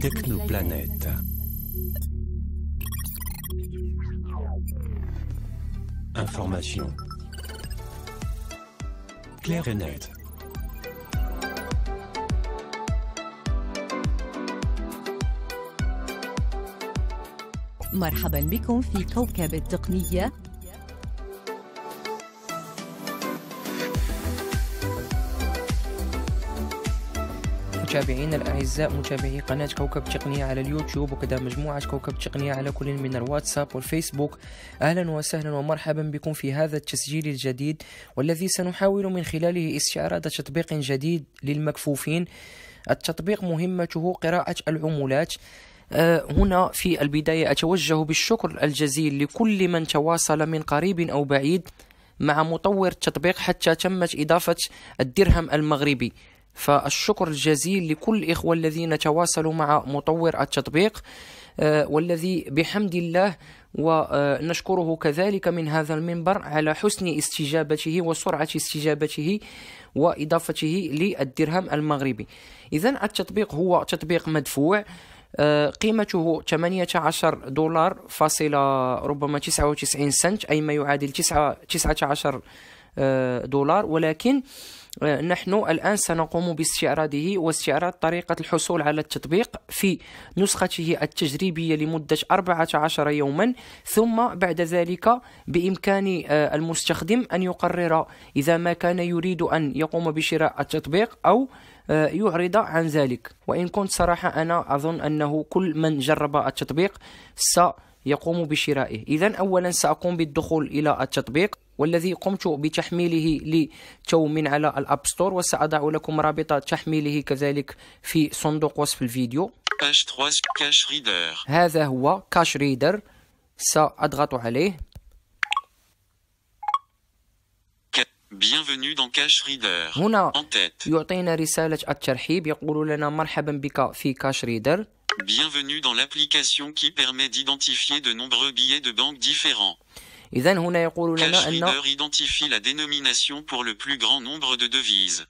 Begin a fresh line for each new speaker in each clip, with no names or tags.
Technoplanète. Information. Claire et net
مرحبا بكم في كوكب التقنيه متابعينا الاعزاء متابعي قناه كوكب تقنيه على اليوتيوب وكذا مجموعه كوكب تقنيه على كل من الواتساب والفيسبوك اهلا وسهلا ومرحبا بكم في هذا التسجيل الجديد والذي سنحاول من خلاله استعراض تطبيق جديد للمكفوفين التطبيق مهمته قراءه العمولات آه، هنا في البدايه اتوجه بالشكر الجزيل لكل من تواصل من قريب او بعيد مع مطور التطبيق حتى تمت إضافة الدرهم المغربي فالشكر الجزيل لكل الاخوه الذين تواصلوا مع مطور التطبيق آه، والذي بحمد الله ونشكره آه، كذلك من هذا المنبر على حسن استجابته وسرعة استجابته وإضافته للدرهم المغربي إذا التطبيق هو تطبيق مدفوع آه، قيمته 18 دولار فاصلة ربما 99 سنت أي ما يعادل 19 دولار ولكن آه، نحن الآن سنقوم باستعراضه واستعراض طريقة الحصول على التطبيق في نسخته التجريبية لمدة 14 يوما ثم بعد ذلك بإمكان آه، المستخدم أن يقرر إذا ما كان يريد أن يقوم بشراء التطبيق أو آه، يعرض عن ذلك وإن كنت صراحة أنا أظن أنه كل من جرب التطبيق سيقوم يقوم بشرائه إذا أولا سأقوم بالدخول إلى التطبيق والذي قمت بتحميله لتو من على الأب ستور وسأضع لكم رابط تحميله كذلك في صندوق وصف الفيديو هذا هو كاش ريدر سأضغط عليه
Bienvenue dans Cash Reader. هنا
يعطينا رسالة الترحيب يقول لنا مرحبا بك في كاش ريدر
Bienvenue dans l'application qui permet d'identifier de nombreux billets de banque différents.
Cash Reader
identifie la dénomination pour le plus grand nombre de devises.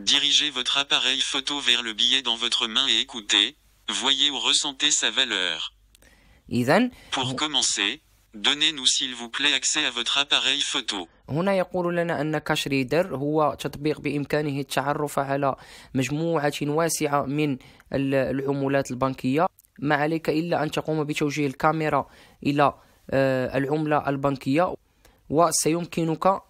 Dirigez votre appareil photo vers le billet dans votre main et écoutez, voyez ou ressentez sa valeur. pour commencer,
هنا يقول لنا أن كاش ريدر هو تطبيق بإمكانه التعرف على مجموعة واسعة من العملات البنكية ما عليك إلا أن تقوم بتوجيه الكاميرا إلى آه، العملة البنكية وسيمكنك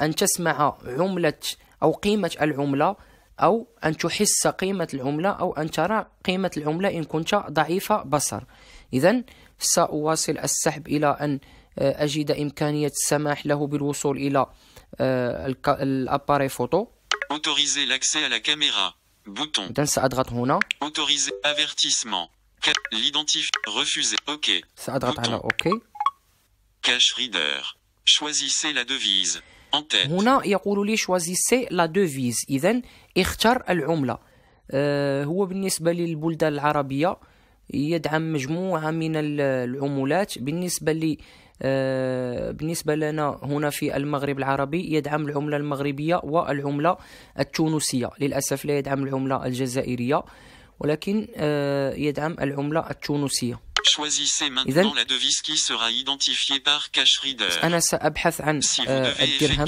أن تسمع عملة أو قيمة العملة أو أن تحس قيمة العملة أو أن ترى قيمة العملة إن كنت ضعيف بصر إذا سأواصل السحب إلى أن أجد إمكانية السماح له بالوصول إلى الأباري فوتو
Autoriser l'accès à la caméra. Bouton. إذا
سأضغط هنا.
Autoriser. Avertissement. L'identifier. Refuser. OK.
سأضغط على OK.
Cache reader. Choisissez la devise.
En tête. هنا يقول لي choisissez la devise. إذا اختار العملة. آه هو بالنسبة للبلدان العربية يدعم مجموعة من العمولات بالنسبة لي آه، بالنسبة لنا هنا في المغرب العربي يدعم العملة المغربية والعملة التونسية للأسف لا يدعم العملة الجزائرية ولكن آه، يدعم العملة التونسية إذا
أنا سأبحث عن آه، الدرهم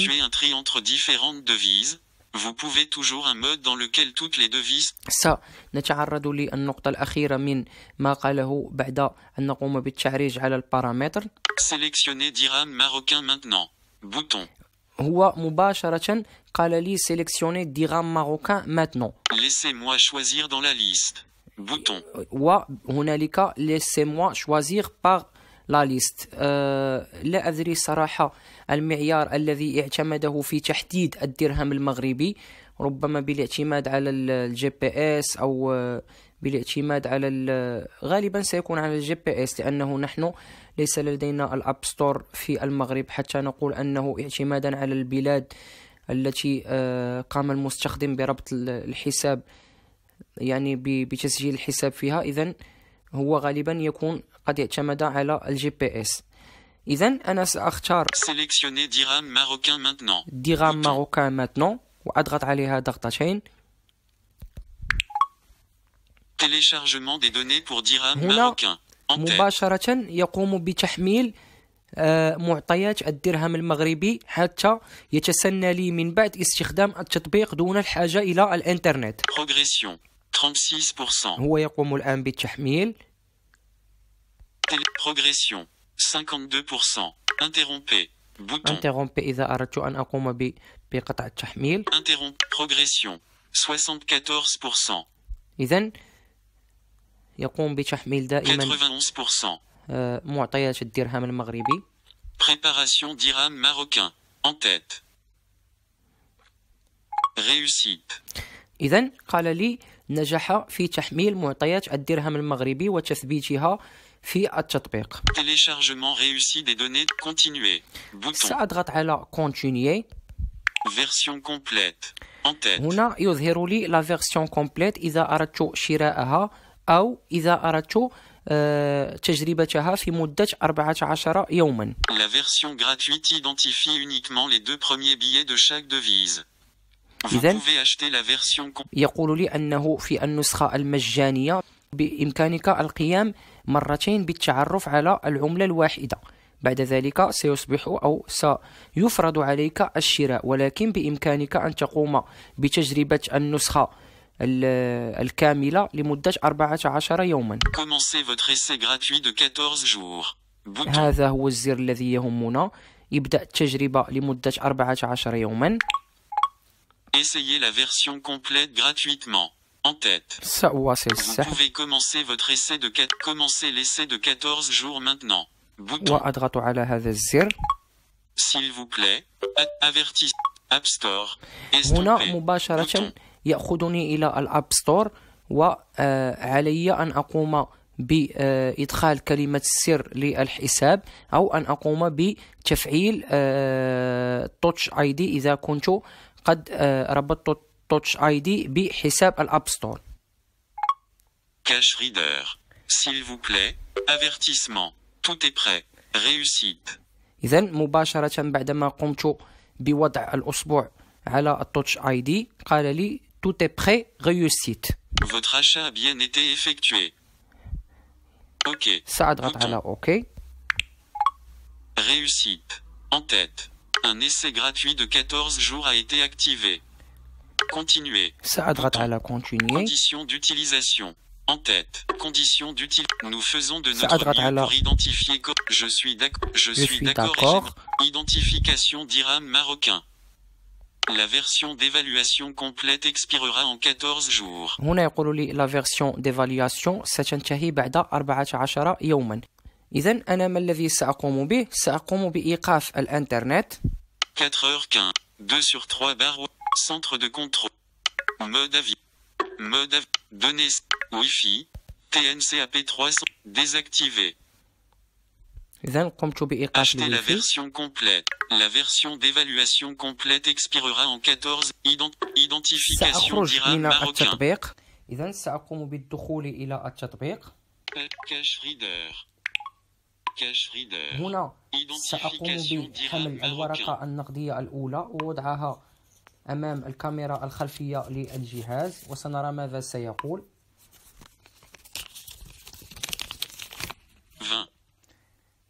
Vous pouvez toujours un mode dans lequel toutes les devises
Ça, سنتعرض للنقطة الأخيرة من ما قاله بعد أن نقوم بالتعريج على البارامتر
Sélectionnez dirham marocain maintenant. Bouton.
هو مباشرة قال لي sélectionnez dirham marocain maintenant.
Laissez-moi choisir dans la liste.
Bouton. وهنالك laissez-moi choisir par لا ليست أه لا أدري صراحة المعيار الذي اعتمده في تحديد الدرهم المغربي ربما بالاعتماد على الجي بي اس أو أه، بالاعتماد على غالبا سيكون على الجي بي اس لأنه نحن ليس لدينا الأب ستور في المغرب حتى نقول أنه اعتمادا على البلاد التي أه، قام المستخدم بربط الحساب يعني بتسجيل الحساب فيها إذا هو غالبا يكون قد يعتمد على الجي بي اس اذا انا ساختار
ديغام ماروكان ماتنون
ديغام ماروكان ماتنون واضغط عليها ضغطتين
تيليشارجمون دي دوني بور dirham ماروكان
مباشرة يقوم بتحميل آه، معطيات الدرهم المغربي حتى يتسنى لي من بعد استخدام التطبيق دون الحاجة إلى الإنترنت. هو يقوم الآن بالتحميل
Télé progression 52% interrompé
bouton interrompé إذا أردت أن أقوم ب... بقطع التحميل
interromp progression 74%
إذا يقوم بتحميل دائما
91%
آه، معطيات الدرهم المغربي
préparation dirham marocain en tête réussite
إذا قال لي نجح في تحميل معطيات الدرهم المغربي وتثبيتها في التطبيق
تيليشارجمون ريوسي دي دوني كونتينيي بوتون ساضغط
على كونتينيي
فيرسيون كومبليت
هنا يظهر لي لا فيرسيون كومبليت اذا اردت شراءها او اذا اردت آه، تجربتها في مدة 14 يوما
لا إذن
يقول لي أنه في النسخة المجانية بإمكانك القيام مرتين بالتعرف على العملة الواحدة بعد ذلك سيصبح أو سيفرض عليك الشراء ولكن بإمكانك أن تقوم بتجربة النسخة الكاملة لمدة 14 يوما هذا هو الزر الذي يهمنا ابدأ التجربة لمدة 14 يوما
Essayez la version complète gratuitement. En tête. Ça, ouais, c'est ça. Vous pouvez commencer votre essai de 4... commencer l'essai de 14 jours maintenant.
Bouton. وأضغط على
S'il vous plaît. Avertis. App Store.
هنا مباشرة يأخذني إلى الأب ستور وعلي أن أقوم بإدخال كلمة السر للحساب أو أن أقوم بتفعيل توتش اي دي إذا كنت قد ربطت Touch ID بحساب الأب ستور.
cash Reader. S'il vous plaît, avertissement. Tout est prêt. Réussite.
إذا مباشرة بعدما قمت بوضع al, على التوتش اي دي قال لي tout est prêt réussite
votre achat a bien été effectué
OK سأضغط ala, OK
réussite en tête un essai gratuit de 14 jours a été activé Continuer. Ça adresse
à continuer. Conditions
d'utilisation. En tête, conditions d'utilisation. Nous faisons de notre mieux pour identifier. Je suis d'accord. Je, je, suis d'accord.
Identification
d'Iram marocain. La version d'évaluation complète expirera en 14 jours.
هنا يقول لي la version d'évaluation ستنتهي بعد 14 يوما. اذا انا ما الذي ساقوم به؟ ساقوم بايقاف الانترنت
4h15 2 sur 3 barres Centre de contrôle. Mode avis. Mode avis. Données. Wi-Fi. TNCAP 300. Désactivé.
Achetez la version
complète. La version d'évaluation complète expirera en 14. Ident identification d'Iran marocain.
Je سأقوم بالدخول إلى l'application.
Cache reader. Cache reader.
هنا سأقوم بحمل الورقة النقدية الأولى ووضعها أمام الكاميرا الخلفية للجهاز وسنرى ماذا سيقول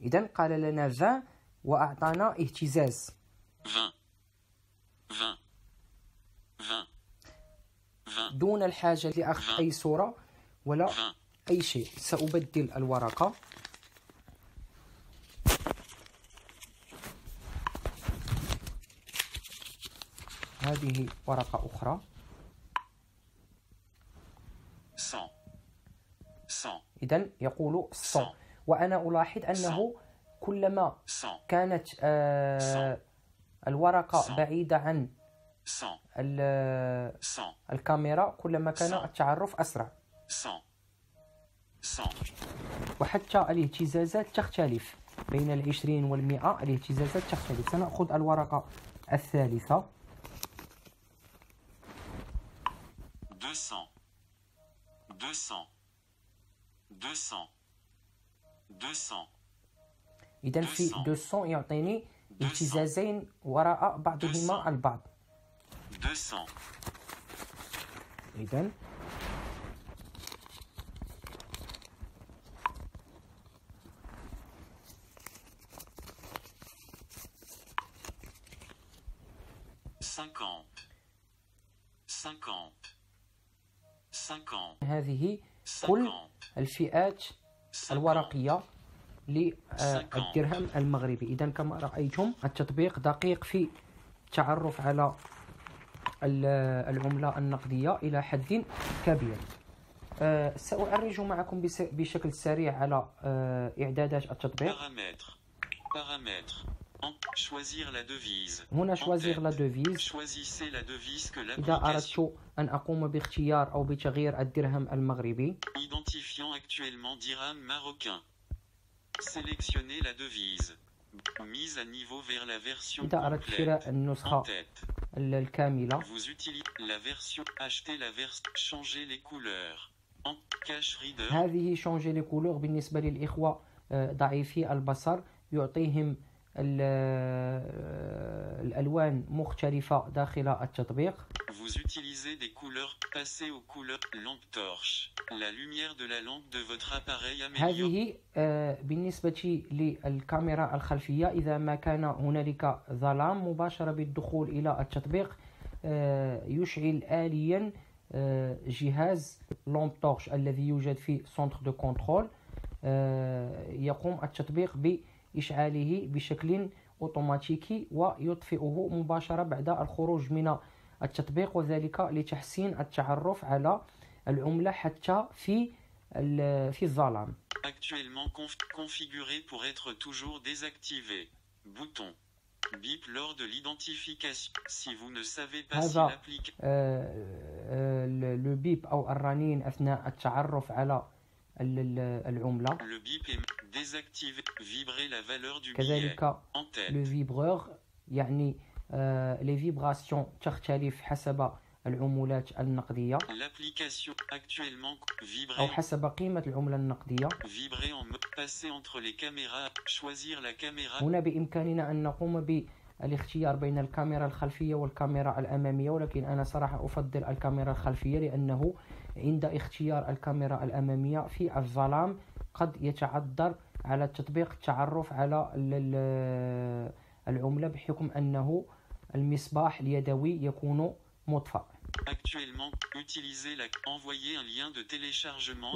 إذا قال لنا ذا وأعطانا اهتزاز دون الحاجة لأخذ أي صورة ولا أي شيء سأبدل الورقة هذه ورقة أخرى
100
إذا يقول 100 وأنا ألاحظ أنه كلما كانت آه الورقة بعيدة عن الكاميرا كلما كان التعرف أسرع وحتى الاهتزازات تختلف بين العشرين والمئة الاهتزازات تختلف سنأخذ الورقة الثالثة 200 200 200 إذا في 200 يعطيني امتزازين وراء بعضهما البعض 200 إذا هذه كل الفئات الورقية للدرهم آه، المغربي إذا كما رأيتم التطبيق دقيق في التعرف على العملة النقدية إلى حد كبير آه، سأعرج معكم بشكل سريع على آه، إعدادات التطبيق
choisir la devise.
هنا choisir la devise. Choisissez la devise que إذا أردت أن أقوم باختيار أو بتغيير الدرهم المغربي. Identifiant actuellement dirham marocain.
Sélectionnez la devise. Mise à niveau vers la version إذا أردت شراء النسخة
الكاملة. Vous utilisez la version. Achetez la version. Changez les couleurs. En cache reader. هذه شونجي لي كولور بالنسبة للإخوة ضعيفي البصر يعطيهم آه، الألوان مختلفة داخل التطبيق.
Vous utilisez des couleurs, passez aux couleurs, lampe torche. La lumière de la
lampe de votre appareil améliore. هذه آه، بالنسبة للكاميرا الخلفية إذا ما كان هنالك ظلام مباشرة بالدخول إلى التطبيق آه، يشعل آليا جهاز لامب تورش الذي يوجد في سنتر دو كونترول يقوم التطبيق ب إشعاله بشكل أوتوماتيكي ويطفئه مباشرة بعد الخروج من التطبيق وذلك لتحسين التعرف على العملة حتى في في الظلام. Actuellement configuré pour être toujours désactivé. Bouton. Bip lors de l'identification. Si vous ne savez pas هذا si l'application. Euh, euh, le le bip أو الرنين أثناء التعرف على العملة كذلك لو فيبرور يعني لي euh, فيبراسيون تختلف حسب العمولات النقدية أو حسب قيمة العملة النقدية هنا بإمكاننا أن نقوم ب الاختيار بين الكاميرا الخلفية والكاميرا الأمامية ولكن أنا صراحة أفضل الكاميرا الخلفية لأنه عند اختيار الكاميرا الأمامية في الظلام قد يتعذر على تطبيق التعرف على العملة بحكم أنه المصباح اليدوي يكون مطفأ.
Actuellement, utilisez la... Envoyez un lien de téléchargement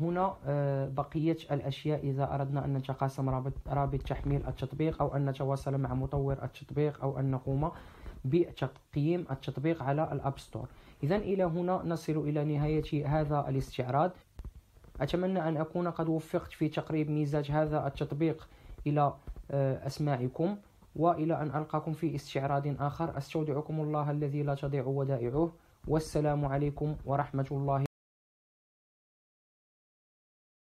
هنا آه، بقية الأشياء إذا أردنا أن نتقاسم رابط, رابط تحميل التطبيق أو أن نتواصل مع مطور التطبيق أو أن نقوم بتقييم التطبيق على الأب ستور إذا إلى هنا نصل إلى نهاية هذا الاستعراض أتمنى أن أكون قد وفقت في تقريب ميزات هذا التطبيق إلى آه، أسماعكم وإلى أن ألقاكم في استعراض آخر أستودعكم الله الذي لا تضيع ودائعه والسلام عليكم ورحمة الله